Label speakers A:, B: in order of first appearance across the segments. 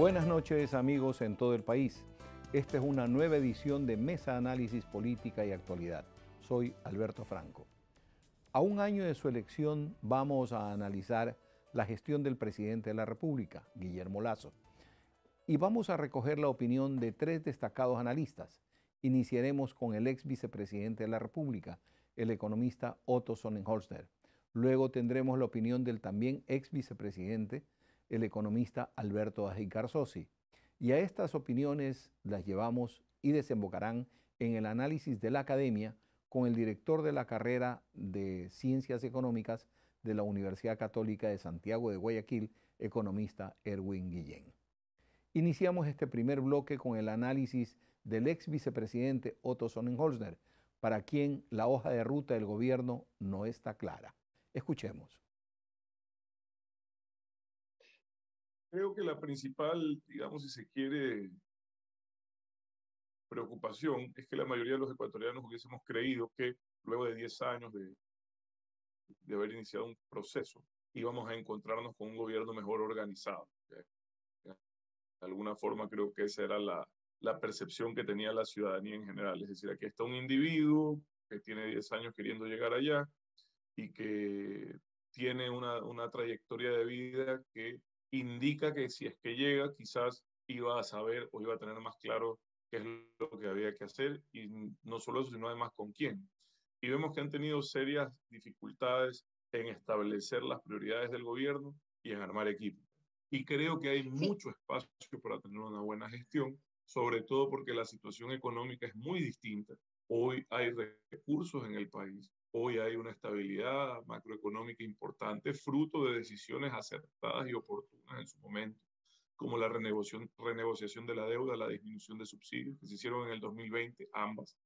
A: Buenas noches amigos en todo el país. Esta es una nueva edición de Mesa Análisis Política y Actualidad. Soy Alberto Franco. A un año de su elección vamos a analizar la gestión del presidente de la República, Guillermo Lazo. Y vamos a recoger la opinión de tres destacados analistas. Iniciaremos con el ex vicepresidente de la República, el economista Otto Sonnenholster. Luego tendremos la opinión del también ex vicepresidente el economista Alberto sosi Y a estas opiniones las llevamos y desembocarán en el análisis de la academia con el director de la carrera de Ciencias Económicas de la Universidad Católica de Santiago de Guayaquil, economista Erwin Guillén. Iniciamos este primer bloque con el análisis del ex vicepresidente Otto Sonnenholzner, para quien la hoja de ruta del gobierno no está clara. Escuchemos.
B: Creo que la principal, digamos, si se quiere, preocupación es que la mayoría de los ecuatorianos hubiésemos creído que luego de 10 años de, de haber iniciado un proceso, íbamos a encontrarnos con un gobierno mejor organizado. De alguna forma creo que esa era la, la percepción que tenía la ciudadanía en general. Es decir, aquí está un individuo que tiene 10 años queriendo llegar allá y que tiene una, una trayectoria de vida que indica que si es que llega, quizás iba a saber o iba a tener más claro qué es lo que había que hacer y no solo eso, sino además con quién. Y vemos que han tenido serias dificultades en establecer las prioridades del gobierno y en armar equipo. Y creo que hay mucho espacio para tener una buena gestión, sobre todo porque la situación económica es muy distinta. Hoy hay recursos en el país, Hoy hay una estabilidad macroeconómica importante, fruto de decisiones acertadas y oportunas en su momento, como la renegociación, de la deuda, la disminución de subsidios que se hicieron en el 2020, ambas,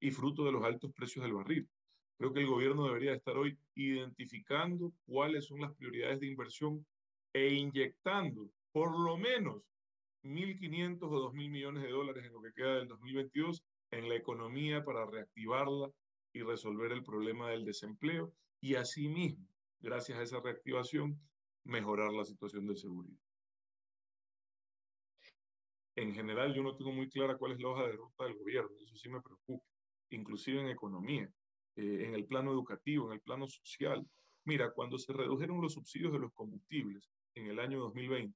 B: y fruto de los altos precios del barril. Creo que el gobierno debería estar hoy identificando cuáles son las prioridades de inversión e inyectando por lo menos 1.500 o 2.000 millones de dólares en lo que queda del 2022 en la economía para reactivarla, y resolver el problema del desempleo y asimismo, gracias a esa reactivación, mejorar la situación de seguridad. En general, yo no tengo muy clara cuál es la hoja de ruta del gobierno, eso sí me preocupa, inclusive en economía, eh, en el plano educativo, en el plano social. Mira, cuando se redujeron los subsidios de los combustibles en el año 2020,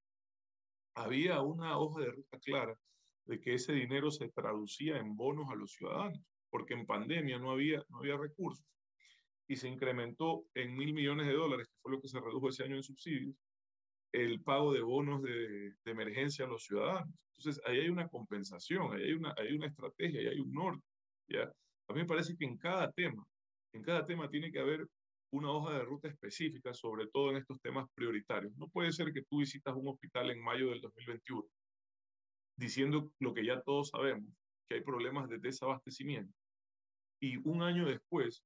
B: había una hoja de ruta clara de que ese dinero se traducía en bonos a los ciudadanos porque en pandemia no había, no había recursos y se incrementó en mil millones de dólares, que fue lo que se redujo ese año en subsidios, el pago de bonos de, emergencia a los ciudadanos. Entonces, ahí hay una compensación, ahí hay una, hay una estrategia, ahí hay un norte. ¿ya? A mí me parece que en cada tema, en cada tema tiene que haber una hoja de ruta específica, sobre todo en estos temas prioritarios. No puede ser que tú visitas un hospital en mayo del 2021 diciendo lo que ya todos sabemos, que hay problemas de desabastecimiento, y un año después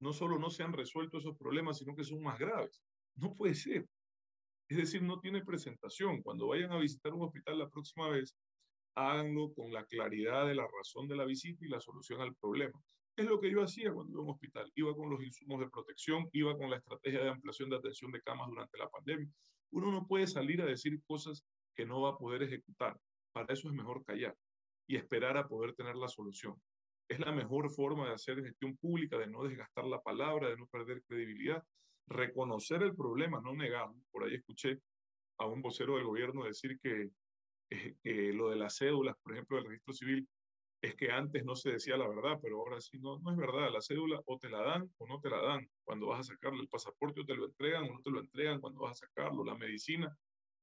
B: no solo no se han resuelto esos problemas, sino que son más graves. No puede ser. Es decir, no tiene presentación. Cuando vayan a visitar un hospital la próxima vez, háganlo con la claridad de la razón de la visita y la solución al problema. Es lo que yo hacía cuando iba a un hospital. Iba con los insumos de protección, iba con la estrategia de ampliación de atención de camas durante la pandemia. Uno no puede salir a decir cosas que no va a poder ejecutar. Para eso es mejor callar y esperar a poder tener la solución. Es la mejor forma de hacer gestión pública, de no desgastar la palabra, de no perder credibilidad, reconocer el problema, no negarlo. Por ahí escuché a un vocero del gobierno decir eh, que, lo de las cédulas, por ejemplo, del registro civil, es que antes no se decía la verdad, pero ahora sí no, no es verdad. La cédula o te la dan o no te la dan. Cuando vas a sacarlo, el pasaporte o te lo entregan o no te lo entregan cuando vas a sacarlo, la medicina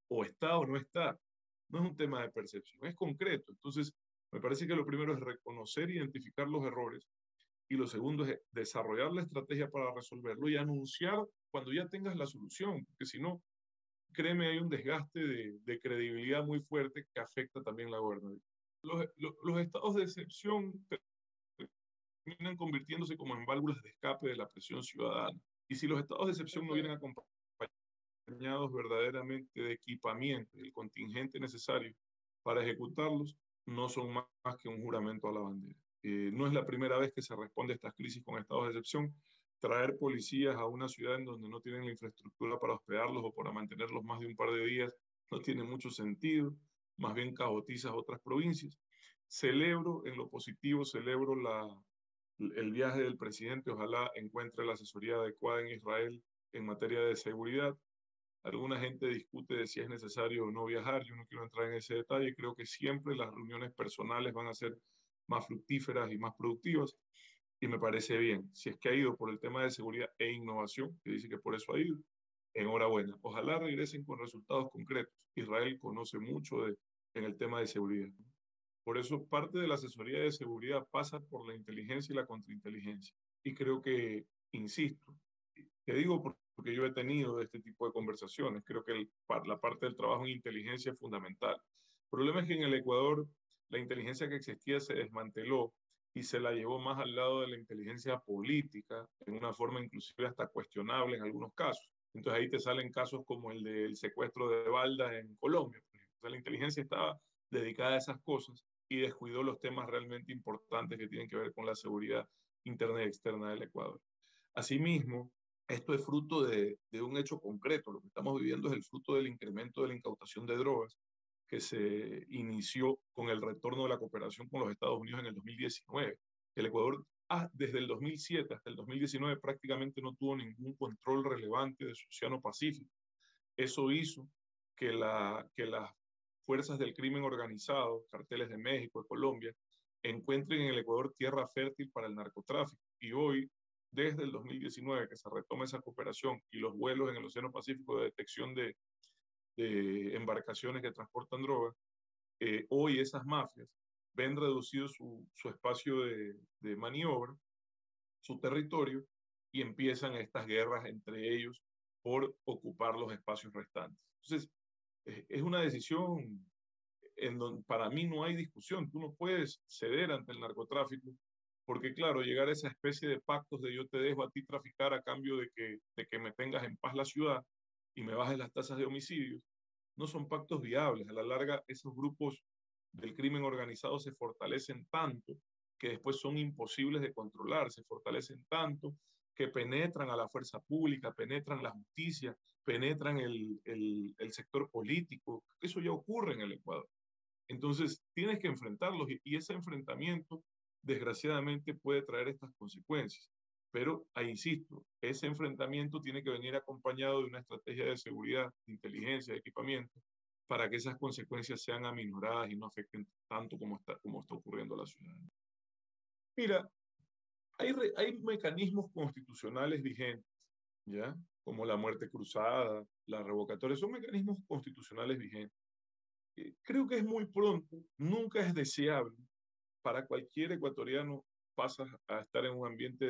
B: o está o no está. No es un tema de percepción, es concreto. Entonces, me parece que lo primero es reconocer, e identificar los errores y lo segundo es desarrollar la estrategia para resolverlo y anunciar cuando ya tengas la solución, porque si no, créeme, hay un desgaste de, credibilidad muy fuerte que afecta también la gobernabilidad. Los, estados de excepción terminan convirtiéndose como en válvulas de escape de la presión ciudadana. Y si los estados de excepción no vienen acompañados verdaderamente de equipamiento, el contingente necesario para ejecutarlos, no son más, que un juramento a la bandera. Eh, no es la primera vez que se responde a estas crisis con estados de excepción. Traer policías a una ciudad en donde no tienen la infraestructura para hospedarlos o para mantenerlos más de un par de días no tiene mucho sentido, más bien a otras provincias. Celebro en lo positivo, celebro el viaje del presidente, ojalá encuentre la asesoría adecuada en Israel en materia de seguridad. Alguna gente discute de si es necesario o no viajar, yo no quiero entrar en ese detalle, creo que siempre las reuniones personales van a ser más fructíferas y más productivas, y me parece bien. Si es que ha ido por el tema de seguridad e innovación, que dice que por eso ha ido, enhorabuena. Ojalá regresen con resultados concretos. Israel conoce mucho en el tema de seguridad. Por eso parte de la asesoría de seguridad pasa por la inteligencia y la contrainteligencia. Y creo que, insisto, te digo porque yo he tenido este tipo de conversaciones. Creo que la parte del trabajo en inteligencia es fundamental. El problema es que en el Ecuador la inteligencia que existía se desmanteló y se la llevó más al lado de la inteligencia política, en una forma inclusive hasta cuestionable en algunos casos. Entonces ahí te salen casos como el del secuestro de Balda en Colombia. O sea, la inteligencia estaba dedicada a esas cosas y descuidó los temas realmente importantes que tienen que ver con la seguridad interna y externa del Ecuador. Asimismo, esto es fruto de, un hecho concreto. Lo que estamos viviendo es el fruto del incremento de la incautación de drogas que se inició con el retorno de la cooperación con los Estados Unidos en el 2019. El Ecuador, ah, desde el 2007 hasta el 2019, prácticamente no tuvo ningún control relevante de su Océano Pacífico. Eso hizo que, que las fuerzas del crimen organizado, carteles de México, y Colombia, encuentren en el Ecuador tierra fértil para el narcotráfico. Y hoy desde el 2019 que se retome esa cooperación y los vuelos en el Océano Pacífico de detección de, embarcaciones que transportan drogas, eh, hoy esas mafias ven reducido su, espacio de, de, maniobra, su territorio, y empiezan estas guerras entre ellos por ocupar los espacios restantes. Entonces, eh, es una decisión en donde para mí no hay discusión. Tú no puedes ceder ante el narcotráfico porque claro, llegar a esa especie de pactos de yo te dejo a ti traficar a cambio de que, que me tengas en paz la ciudad y me bajes las tasas de homicidios, no son pactos viables. A la larga, esos grupos del crimen organizado se fortalecen tanto que después son imposibles de controlar, se fortalecen tanto que penetran a la fuerza pública, penetran la justicia, penetran el, el, sector político. Eso ya ocurre en el Ecuador. Entonces, tienes que enfrentarlos y ese enfrentamiento desgraciadamente puede traer estas consecuencias. Pero, ah insisto, ese enfrentamiento tiene que venir acompañado de una estrategia de seguridad, de inteligencia, de equipamiento, para que esas consecuencias sean aminoradas y no afecten tanto como está, como está ocurriendo a la ciudad Mira, hay, hay mecanismos constitucionales vigentes, ¿ya? Como la muerte cruzada, la revocatoria, son mecanismos constitucionales vigentes. Eh, creo que es muy pronto, nunca es deseable para cualquier ecuatoriano pasa a estar en un ambiente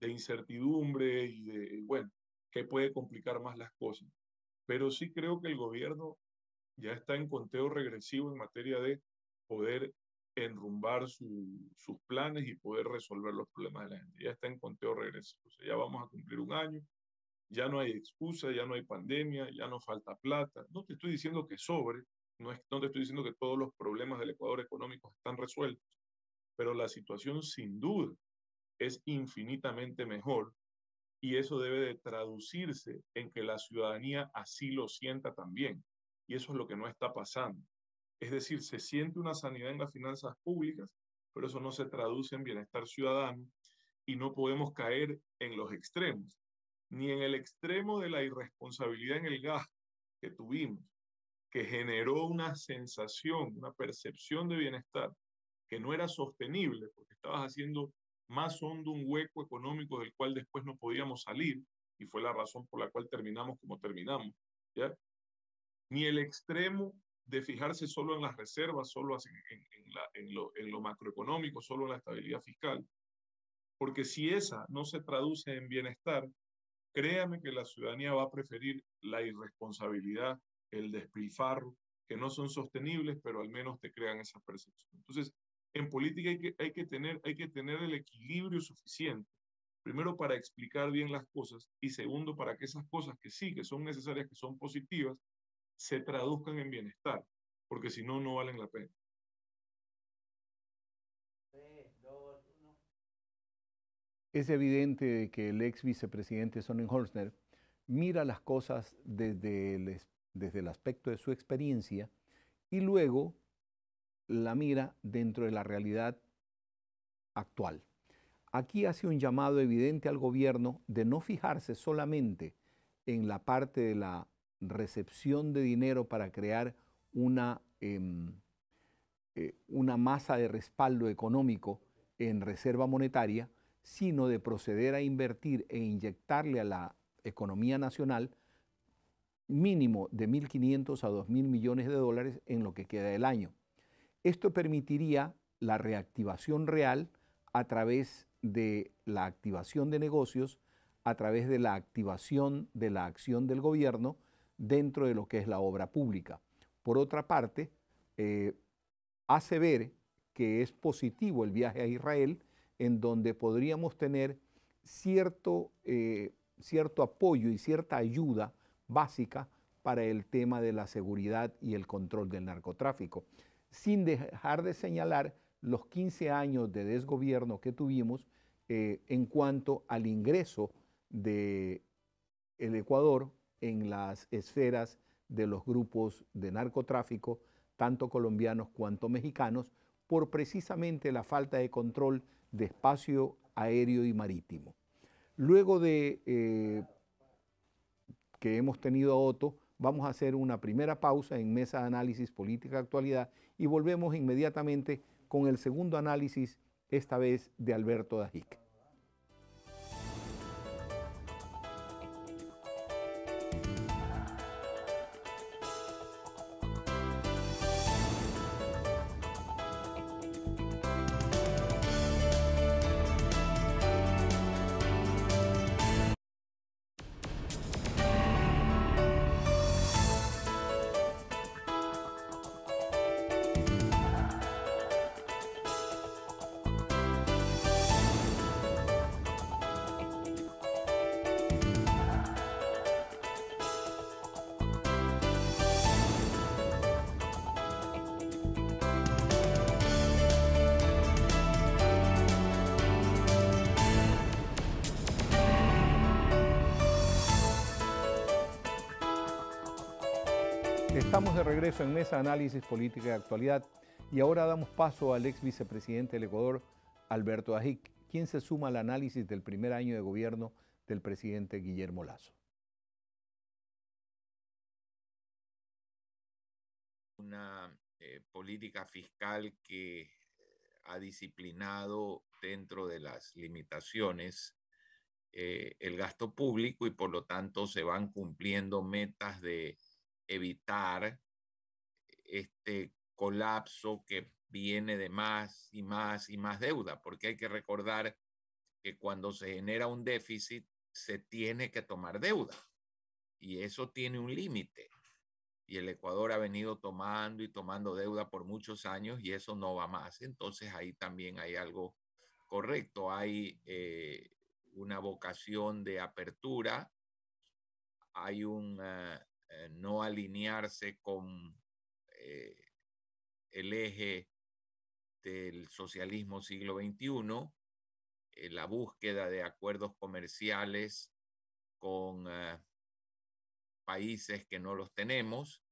B: de, incertidumbre y de, bueno, que puede complicar más las cosas. Pero sí creo que el gobierno ya está en conteo regresivo en materia de poder enrumbar sus planes y poder resolver los problemas de la gente. Ya está en conteo regresivo. O sea, ya vamos a cumplir un año, ya no hay excusa, ya no hay pandemia, ya no falta plata. No te estoy diciendo que sobre, no, estoy diciendo que todos los problemas del Ecuador económico están resueltos, pero la situación sin duda es infinitamente mejor y eso debe de traducirse en que la ciudadanía así lo sienta también. Y eso es lo que no está pasando. Es decir, se siente una sanidad en las finanzas públicas, pero eso no se traduce en bienestar ciudadano y no podemos caer en los extremos, ni en el extremo de la irresponsabilidad en el gasto que tuvimos, que generó una sensación, una percepción de bienestar que no era sostenible porque estabas haciendo más hondo un hueco económico del cual después no podíamos salir y fue la razón por la cual terminamos como terminamos, Ni el extremo de fijarse solo en las reservas, solo en, lo, en lo macroeconómico, solo en la estabilidad fiscal, porque si esa no se traduce en bienestar, créame que la ciudadanía va a preferir la irresponsabilidad el desplifarro, que no son sostenibles, pero al menos te crean esa percepción. Entonces, en política hay que, tener, hay que tener el equilibrio suficiente, primero para explicar bien las cosas y segundo para que esas cosas que sí, que son necesarias, que son positivas, se traduzcan en bienestar, porque si no, no valen la pena.
A: Es evidente que el ex vicepresidente Sonny mira las cosas desde el desde el aspecto de su experiencia y luego la mira dentro de la realidad actual. Aquí hace un llamado evidente al gobierno de no fijarse solamente en la parte de la recepción de dinero para crear una, em, eh, una masa de respaldo económico en reserva monetaria, sino de proceder a invertir e inyectarle a la economía nacional mínimo de 1.500 a 2.000 millones de dólares en lo que queda del año. Esto permitiría la reactivación real a través de la activación de negocios, a través de la activación de la acción del gobierno dentro de lo que es la obra pública. Por otra parte, eh, hace ver que es positivo el viaje a Israel, en donde podríamos tener cierto, eh, cierto apoyo y cierta ayuda básica para el tema de la seguridad y el control del narcotráfico, sin dejar de señalar los 15 años de desgobierno que tuvimos eh, en cuanto al ingreso de el Ecuador en las esferas de los grupos de narcotráfico, tanto colombianos cuanto mexicanos, por precisamente la falta de control de espacio aéreo y marítimo. Luego de eh, que hemos tenido a Otto, vamos a hacer una primera pausa en Mesa de Análisis Política Actualidad y volvemos inmediatamente con el segundo análisis, esta vez de Alberto Dajic. en Mesa Análisis Política de Actualidad. Y ahora damos paso al ex vicepresidente del Ecuador, Alberto Ajic, quien se suma al análisis del primer año de gobierno del presidente Guillermo Lazo.
C: Una eh, política fiscal que eh, ha disciplinado dentro de las limitaciones eh, el gasto público y por lo tanto se van cumpliendo metas de evitar este colapso que viene de más y más y más deuda, porque hay que recordar que cuando se genera un déficit se tiene que tomar deuda y eso tiene un límite. Y el Ecuador ha venido tomando y tomando deuda por muchos años y eso no va más. Entonces ahí también hay algo correcto. Hay eh, una vocación de apertura, hay un eh, no alinearse con eh, el eje del socialismo siglo XXI, eh, la búsqueda de acuerdos comerciales con eh, países que no los tenemos.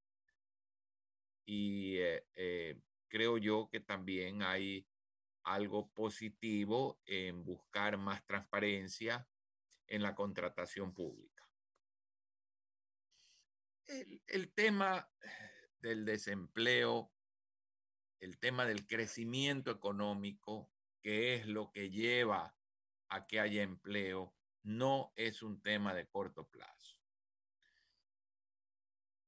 C: Y creo yo que también hay algo positivo en buscar más transparencia en la contratación pública. el, tema del desempleo, el tema del crecimiento económico, que es lo que lleva a que haya empleo, no es un tema de corto plazo.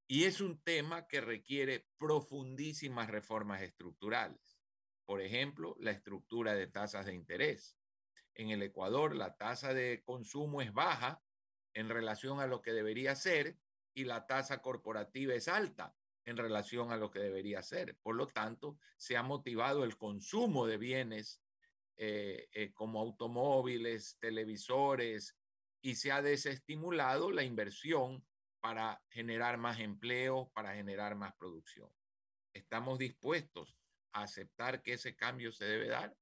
C: Y es un tema que requiere profundísimas reformas estructurales. Por ejemplo, la estructura de tasas de interés. En el Ecuador la tasa de consumo es baja en relación a lo que debería ser y la tasa corporativa es alta en relación a lo que debería ser. Por lo tanto, se ha motivado el consumo de bienes eh, eh, como automóviles, televisores, y se ha desestimulado la inversión para generar más empleo, para generar más producción. ¿Estamos dispuestos a aceptar que ese cambio se debe dar?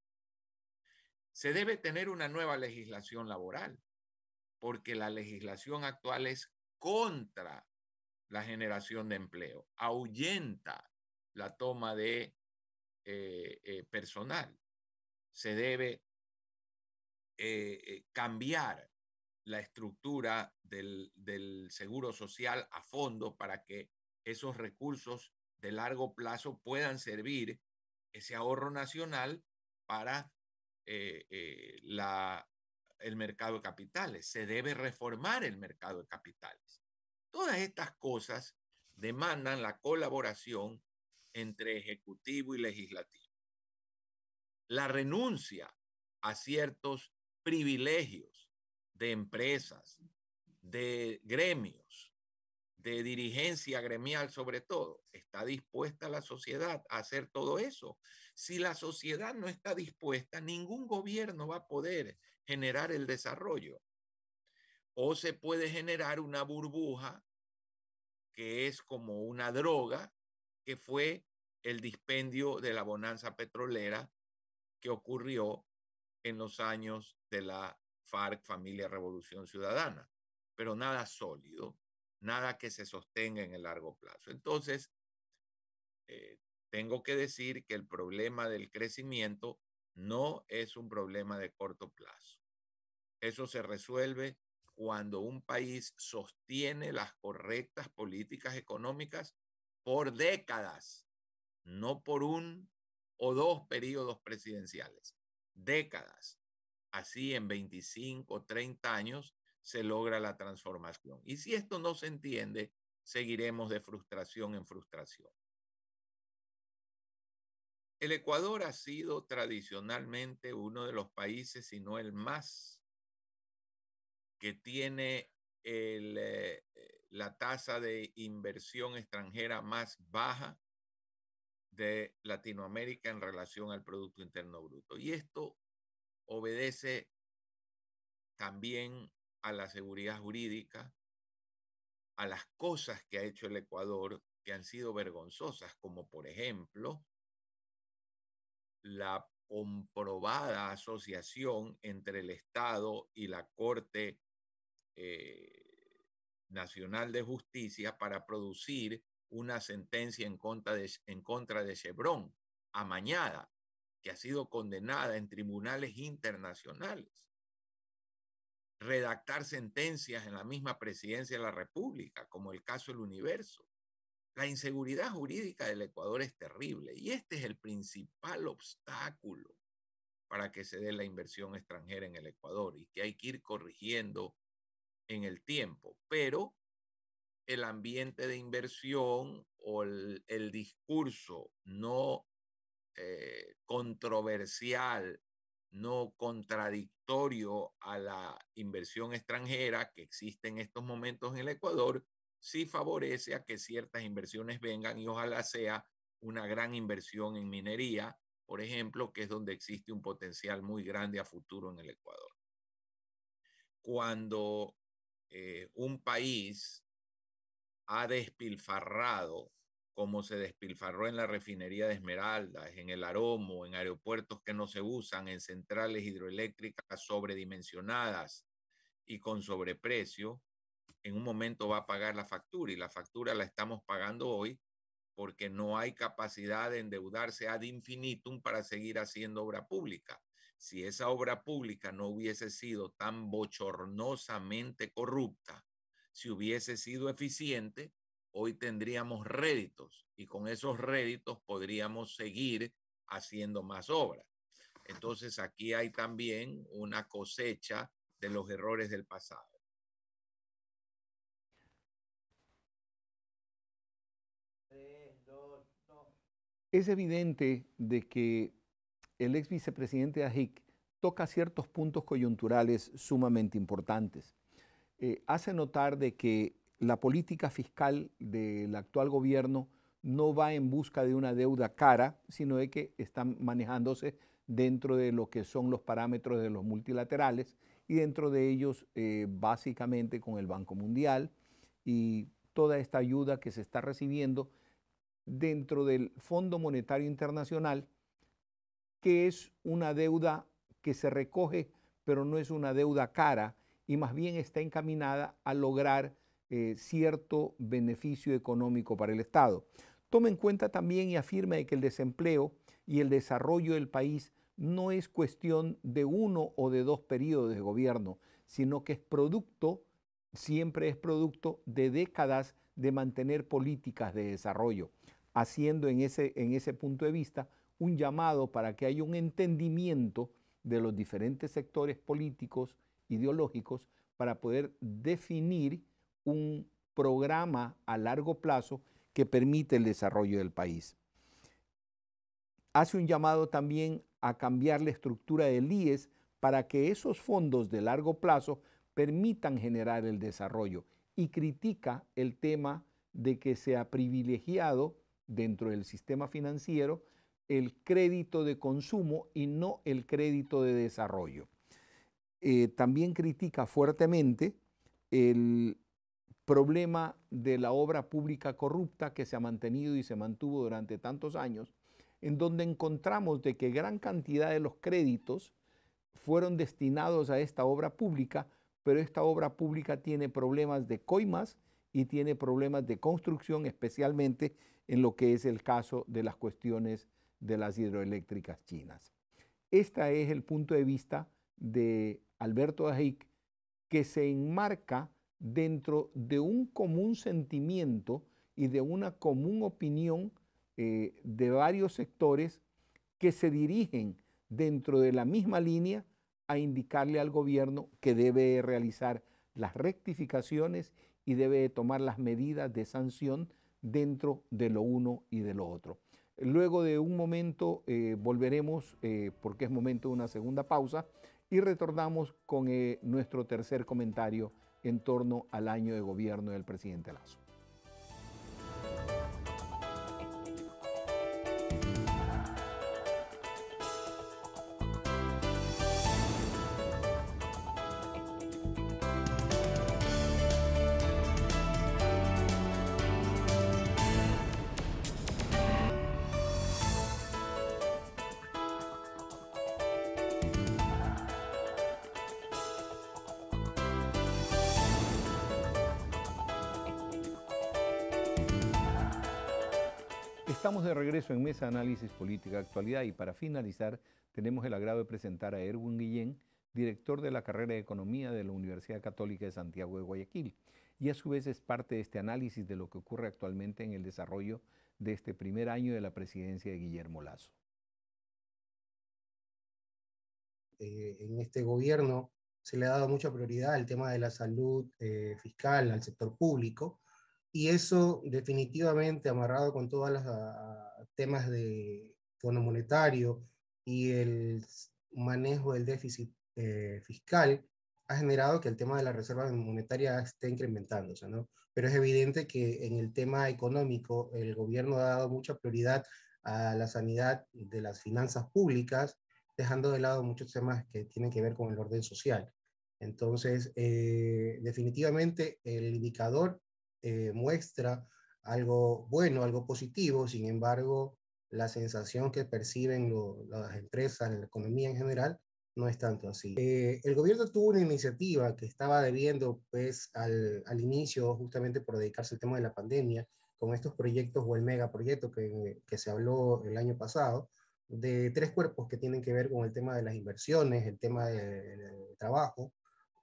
C: Se debe tener una nueva legislación laboral, porque la legislación actual es contra la generación de empleo, ahuyenta la toma de eh, eh, personal. Se debe eh, cambiar la estructura del, seguro social a fondo para que esos recursos de largo plazo puedan servir ese ahorro nacional para el mercado de capitales. Se debe reformar el mercado de capitales. Todas estas cosas demandan la colaboración entre ejecutivo y legislativo. La renuncia a ciertos privilegios de empresas, de gremios, de dirigencia gremial sobre todo. ¿Está dispuesta la sociedad a hacer todo eso? Si la sociedad no está dispuesta, ningún gobierno va a poder generar el desarrollo o se puede generar una burbuja que es como una droga, que fue el dispendio de la bonanza petrolera que ocurrió en los años de la FARC, Familia Revolución Ciudadana, pero nada sólido, nada que se sostenga en el largo plazo. Entonces, eh, tengo que decir que el problema del crecimiento no es un problema de corto plazo. Eso se resuelve cuando un país sostiene las correctas políticas económicas por décadas, no por un o dos períodos presidenciales, décadas. Así en 25 o 30 años se logra la transformación. Y si esto no se entiende, seguiremos de frustración en frustración. El Ecuador ha sido tradicionalmente uno de los países, si no el más que tiene eh, la tasa de inversión extranjera más baja de Latinoamérica en relación al Producto Interno Bruto. Y esto obedece también a la seguridad jurídica, a las cosas que ha hecho el Ecuador que han sido vergonzosas, como por ejemplo la comprobada asociación entre el Estado y la Corte eh, Nacional de Justicia para producir una sentencia en contra, de, en contra de Chevron, amañada, que ha sido condenada en tribunales internacionales. Redactar sentencias en la misma presidencia de la República, como el caso del universo. La inseguridad jurídica del Ecuador es terrible y este es el principal obstáculo para que se dé la inversión extranjera en el Ecuador y que hay que ir corrigiendo en el tiempo, pero el ambiente de inversión o el, discurso no eh, controversial, no contradictorio a la inversión extranjera que existe en estos momentos en el Ecuador, sí favorece a que ciertas inversiones vengan y ojalá sea una gran inversión en minería, por ejemplo, que es donde existe un potencial muy grande a futuro en el Ecuador. Cuando eh, un país ha despilfarrado como se despilfarró en la refinería de Esmeraldas, en el Aromo, en aeropuertos que no se usan, en centrales hidroeléctricas sobredimensionadas y con sobreprecio, en un momento va a pagar la factura y la factura la estamos pagando hoy porque no hay capacidad de endeudarse ad infinitum para seguir haciendo obra pública si esa obra pública no hubiese sido tan bochornosamente corrupta, si hubiese sido eficiente, hoy tendríamos réditos y con esos réditos podríamos seguir haciendo más obras. Entonces aquí hay también una cosecha de los errores del pasado. Es
A: evidente de que el ex vicepresidente Ajic toca ciertos puntos coyunturales sumamente importantes. Eh, hace notar de que la política fiscal del actual gobierno no va en busca de una deuda cara, sino de que está manejándose dentro de lo que son los parámetros de los multilaterales y dentro de ellos eh, básicamente con el Banco Mundial y toda esta ayuda que se está recibiendo dentro del Fondo Monetario Internacional que es una deuda que se recoge, pero no es una deuda cara y más bien está encaminada a lograr eh, cierto beneficio económico para el Estado. Tome en cuenta también y afirma que el desempleo y el desarrollo del país no es cuestión de uno o de dos periodos de gobierno, sino que es producto, siempre es producto de décadas de mantener políticas de desarrollo, haciendo en ese, en ese punto de vista un llamado para que haya un entendimiento de los diferentes sectores políticos, ideológicos, para poder definir un programa a largo plazo que permite el desarrollo del país. Hace un llamado también a cambiar la estructura del IES para que esos fondos de largo plazo permitan generar el desarrollo y critica el tema de que sea privilegiado dentro del sistema financiero el crédito de consumo y no el crédito de desarrollo. Eh, también critica fuertemente el problema de la obra pública corrupta que se ha mantenido y se mantuvo durante tantos años, en donde encontramos de que gran cantidad de los créditos fueron destinados a esta obra pública, pero esta obra pública tiene problemas de coimas y tiene problemas de construcción, especialmente en lo que es el caso de las cuestiones de las hidroeléctricas chinas. Este es el punto de vista de Alberto Dajic que se enmarca dentro de un común sentimiento y de una común opinión eh, de varios sectores que se dirigen dentro de la misma línea a indicarle al gobierno que debe realizar las rectificaciones y debe tomar las medidas de sanción dentro de lo uno y de lo otro. Luego de un momento eh, volveremos, eh, porque es momento de una segunda pausa, y retornamos con eh, nuestro tercer comentario en torno al año de gobierno del presidente Lazo. Análisis Política Actualidad y para finalizar tenemos el agrado de presentar a Erwin Guillén, director de la carrera de Economía de la Universidad Católica de Santiago de Guayaquil y a su vez es parte de este análisis de lo que ocurre actualmente en el desarrollo de este primer año de la presidencia de
D: Guillermo Lazo. Eh, en este gobierno se le ha dado mucha prioridad al tema de la salud eh, fiscal, al sector público, y eso definitivamente amarrado con todas las temas de tono monetario y el manejo del déficit eh, fiscal ha generado que el tema de la reserva monetaria esté incrementándose, ¿no? Pero es evidente que en el tema económico el gobierno ha dado mucha prioridad a la sanidad de las finanzas públicas, dejando de lado muchos temas que tienen que ver con el orden social. Entonces, eh, definitivamente el indicador eh, muestra algo bueno, algo positivo, sin embargo, la sensación que perciben las empresas, la economía en general, no es tanto así. Eh, el gobierno tuvo una iniciativa que estaba debiendo pues, al, inicio, justamente por dedicarse al tema de la pandemia, con estos proyectos o el megaproyecto que, que se habló el año pasado, de tres cuerpos que tienen que ver con el tema de las inversiones, el tema del trabajo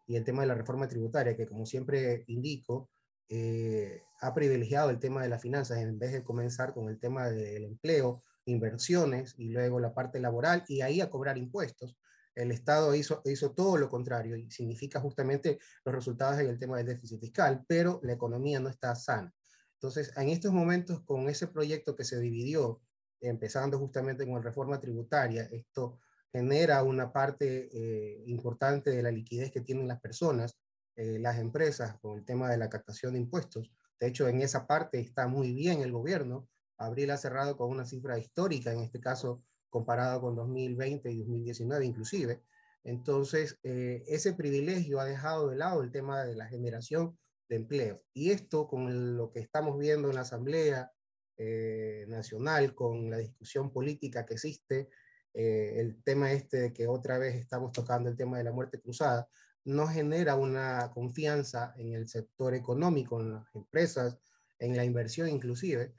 D: y el tema de la reforma tributaria, que como siempre indico, eh, ha privilegiado el tema de las finanzas en vez de comenzar con el tema del empleo, inversiones y luego la parte laboral y ahí a cobrar impuestos. El Estado hizo, hizo todo lo contrario y significa justamente los resultados en el tema del déficit fiscal, pero la economía no está sana. Entonces, en estos momentos, con ese proyecto que se dividió, empezando justamente con la reforma tributaria, esto genera una parte eh, importante de la liquidez que tienen las personas eh, las empresas con el tema de la captación de impuestos. De hecho, en esa parte está muy bien el gobierno. Abril ha cerrado con una cifra histórica, en este caso comparado con 2020 y 2019 inclusive. Entonces, eh, ese privilegio ha dejado de lado el tema de la generación de empleo. Y esto con lo que estamos viendo en la Asamblea eh, Nacional, con la discusión política que existe, el tema este de que otra vez estamos tocando el tema de la muerte cruzada, no genera una confianza en el sector económico, en las empresas, en la inversión inclusive,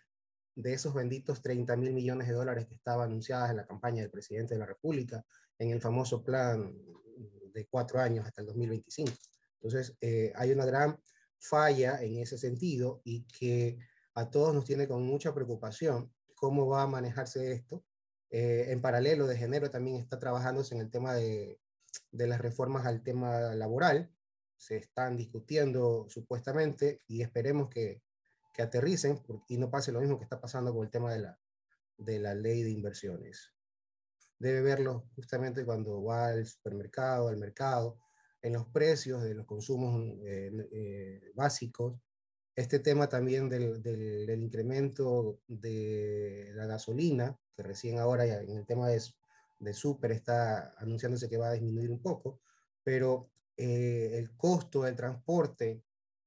D: de esos benditos 30 mil millones de dólares que estaba anunciadas en la campaña del presidente de la República, en el famoso plan de cuatro años hasta el 2025. Entonces, eh, hay una gran falla en ese sentido y que a todos nos tiene con mucha preocupación cómo va a manejarse esto. Eh, en paralelo, de género también está trabajándose en el tema de de las reformas al tema laboral. Se están discutiendo supuestamente y esperemos que, aterricen y no pase lo mismo que está pasando con el tema de la, de la ley de inversiones. Debe verlo justamente cuando va al supermercado, al mercado, en los precios de los consumos eh, eh, básicos. Este tema también del, incremento de la gasolina, que recién ahora en el tema de de súper está anunciándose que va a disminuir un poco, pero eh, el costo del transporte,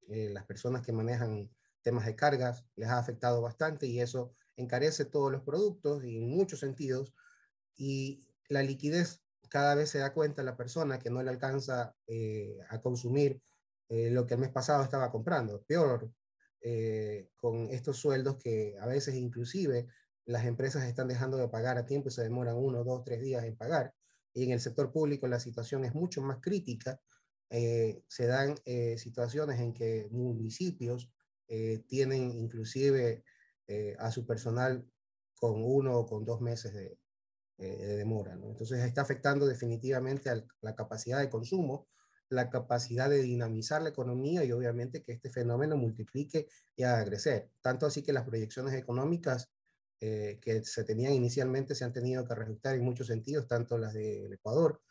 D: eh, las personas que manejan temas de cargas, les ha afectado bastante y eso encarece todos los productos y en muchos sentidos. Y la liquidez, cada vez se da cuenta la persona que no le alcanza eh, a consumir lo que el mes pasado estaba comprando. Peor, con estos sueldos que a veces inclusive las empresas están dejando de pagar a tiempo y se demoran uno, dos, tres días en pagar. Y en el sector público la situación es mucho más crítica. Eh, se dan eh, situaciones en que municipios eh, tienen inclusive a su personal con uno o con dos meses de, demora. ¿no? Entonces está afectando definitivamente a la capacidad de consumo, la capacidad de dinamizar la economía y obviamente que este fenómeno multiplique y haga crecer. Tanto así que las proyecciones económicas eh, que se tenían inicialmente se han tenido que reajustar en muchos sentidos, tanto las del Ecuador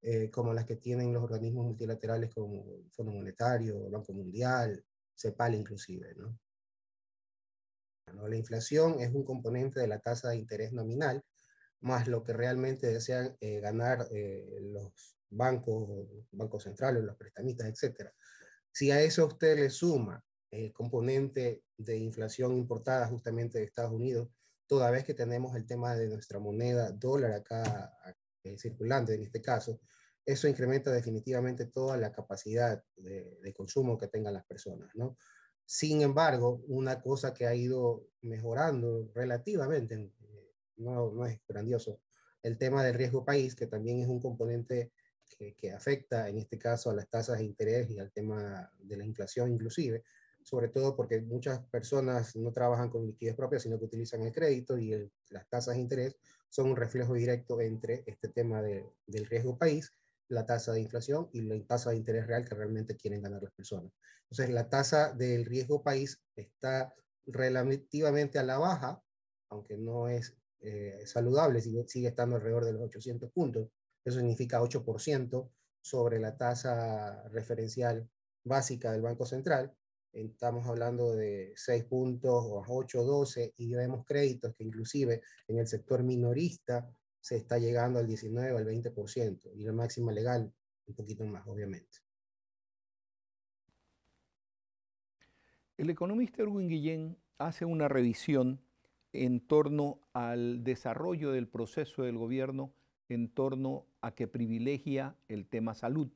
D: eh, como las que tienen los organismos multilaterales como Fondo Monetario, Banco Mundial, CEPAL inclusive. ¿no? La inflación es un componente de la tasa de interés nominal, más lo que realmente desean eh, ganar los bancos, bancos centrales, los prestamistas, etc. Si a eso usted le suma el componente de inflación importada justamente de Estados Unidos, toda vez que tenemos el tema de nuestra moneda dólar acá eh, circulando circulante en este caso, eso incrementa definitivamente toda la capacidad de, consumo que tengan las personas, ¿no? Sin embargo, una cosa que ha ido mejorando relativamente, eh, no, no es grandioso, el tema del riesgo país, que también es un componente que, que, afecta en este caso a las tasas de interés y al tema de la inflación inclusive, sobre todo porque muchas personas no trabajan con liquidez propia, sino que utilizan el crédito y las tasas de interés son un reflejo directo entre este tema del riesgo país, la tasa de inflación y la tasa de interés real que realmente quieren ganar las personas. Entonces, la tasa del riesgo país está relativamente a la baja, aunque no es eh, saludable, sigue, sigue estando alrededor de los 800 puntos. Eso significa 8% sobre la tasa referencial básica del Banco Central estamos hablando de 6 puntos o 8, 12, y vemos créditos que inclusive en el sector minorista se está llegando al 19, al 20%, y la máxima legal un poquito más, obviamente.
A: El economista Erwin Guillén hace una revisión en torno al desarrollo del proceso del gobierno, en torno a que privilegia el tema salud.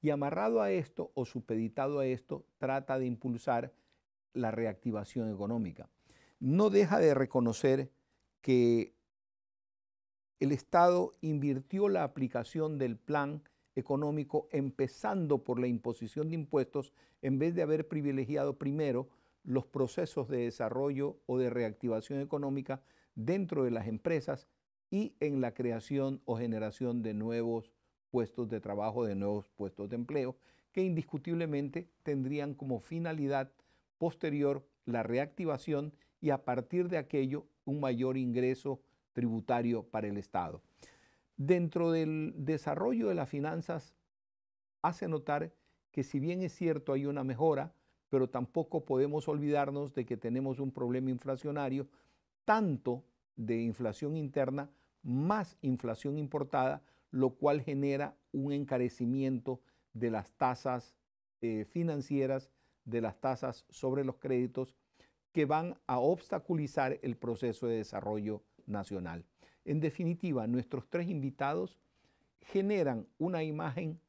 A: Y amarrado a esto o supeditado a esto, trata de impulsar la reactivación económica. No deja de reconocer que el Estado invirtió la aplicación del plan económico empezando por la imposición de impuestos en vez de haber privilegiado primero los procesos de desarrollo o de reactivación económica dentro de las empresas y en la creación o generación de nuevos puestos de trabajo, de nuevos puestos de empleo, que indiscutiblemente tendrían como finalidad posterior la reactivación y a partir de aquello un mayor ingreso tributario para el Estado. Dentro del desarrollo de las finanzas hace notar que si bien es cierto hay una mejora, pero tampoco podemos olvidarnos de que tenemos un problema inflacionario, tanto de inflación interna más inflación importada, lo cual genera un encarecimiento de las tasas eh, financieras, de las tasas sobre los créditos, que van a obstaculizar el proceso de desarrollo nacional. En definitiva, nuestros tres invitados generan una imagen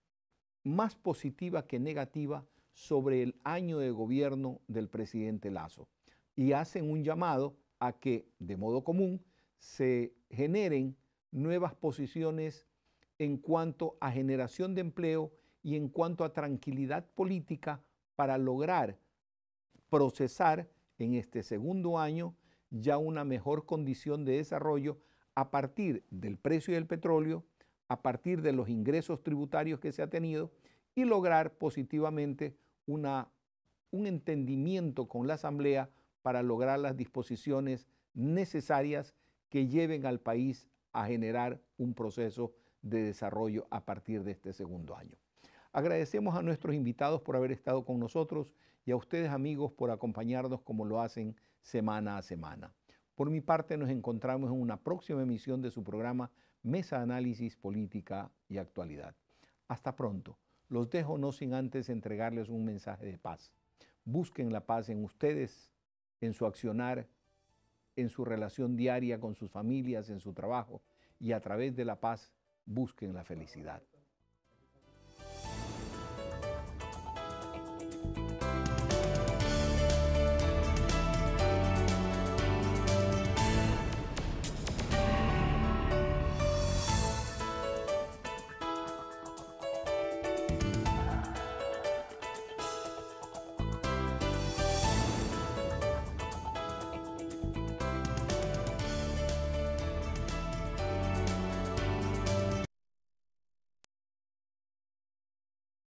A: más positiva que negativa sobre el año de gobierno del presidente Lazo y hacen un llamado a que, de modo común, se generen nuevas posiciones en cuanto a generación de empleo y en cuanto a tranquilidad política para lograr procesar en este segundo año ya una mejor condición de desarrollo a partir del precio del petróleo, a partir de los ingresos tributarios que se ha tenido y lograr positivamente una, un entendimiento con la Asamblea para lograr las disposiciones necesarias que lleven al país a generar un proceso de desarrollo a partir de este segundo año. Agradecemos a nuestros invitados por haber estado con nosotros y a ustedes amigos por acompañarnos como lo hacen semana a semana. Por mi parte nos encontramos en una próxima emisión de su programa Mesa Análisis Política y Actualidad. Hasta pronto. Los dejo no sin antes entregarles un mensaje de paz. Busquen la paz en ustedes, en su accionar, en su relación diaria con sus familias, en su trabajo y a través de la paz busquen la felicidad.